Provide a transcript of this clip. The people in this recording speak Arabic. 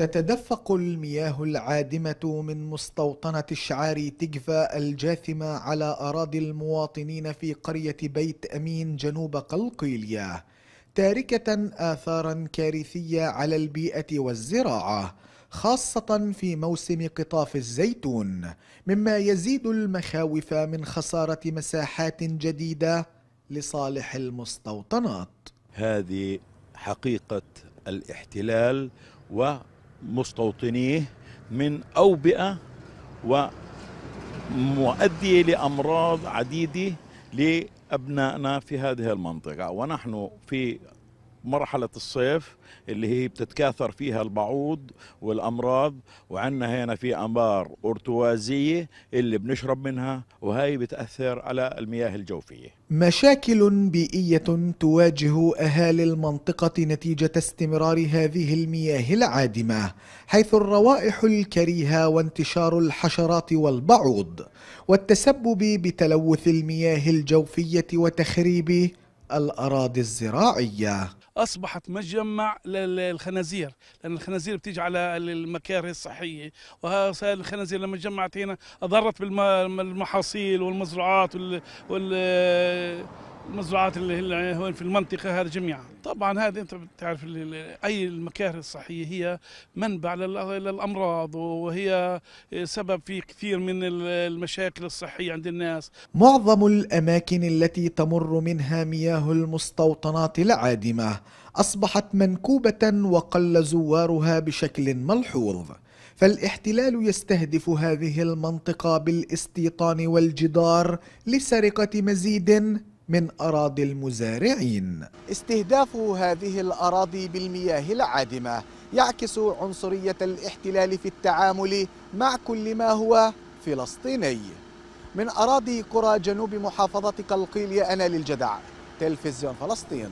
تتدفق المياه العادمة من مستوطنة الشعار تجفى الجاثمة على أراضي المواطنين في قرية بيت أمين جنوب قلقيلية تاركة آثارا كارثية على البيئة والزراعة خاصة في موسم قطاف الزيتون مما يزيد المخاوف من خسارة مساحات جديدة لصالح المستوطنات هذه حقيقة الاحتلال و مستوطنيه من أوبئة ومؤدية لأمراض عديدة لأبنائنا في هذه المنطقة ونحن في مرحلة الصيف اللي هي بتتكاثر فيها البعوض والأمراض وعندنا هنا في أنبار أرتوازية اللي بنشرب منها وهي بتأثر على المياه الجوفية مشاكل بيئية تواجه أهالي المنطقة نتيجة استمرار هذه المياه العادمة حيث الروائح الكريهة وانتشار الحشرات والبعوض والتسبب بتلوث المياه الجوفية وتخريب الأراضي الزراعية اصبحت مجمع للخنازير لان الخنازير بتيجي على المكاره الصحيه الخنازير لما جمعت هنا اضرت بالمحاصيل والمزروعات وال, وال... المزروعات اللي هون في المنطقة هذه جميعا طبعا هذه أنت بتعرف أي المكاره الصحية هي منبع للأمراض وهي سبب في كثير من المشاكل الصحية عند الناس معظم الأماكن التي تمر منها مياه المستوطنات العادمة أصبحت منكوبة وقل زوارها بشكل ملحوظ فالاحتلال يستهدف هذه المنطقة بالاستيطان والجدار لسرقة مزيد من أراضي المزارعين استهداف هذه الأراضي بالمياه العادمة يعكس عنصرية الاحتلال في التعامل مع كل ما هو فلسطيني من أراضي قرى جنوب محافظة قلقيل أنا للجدع تلفزيون فلسطين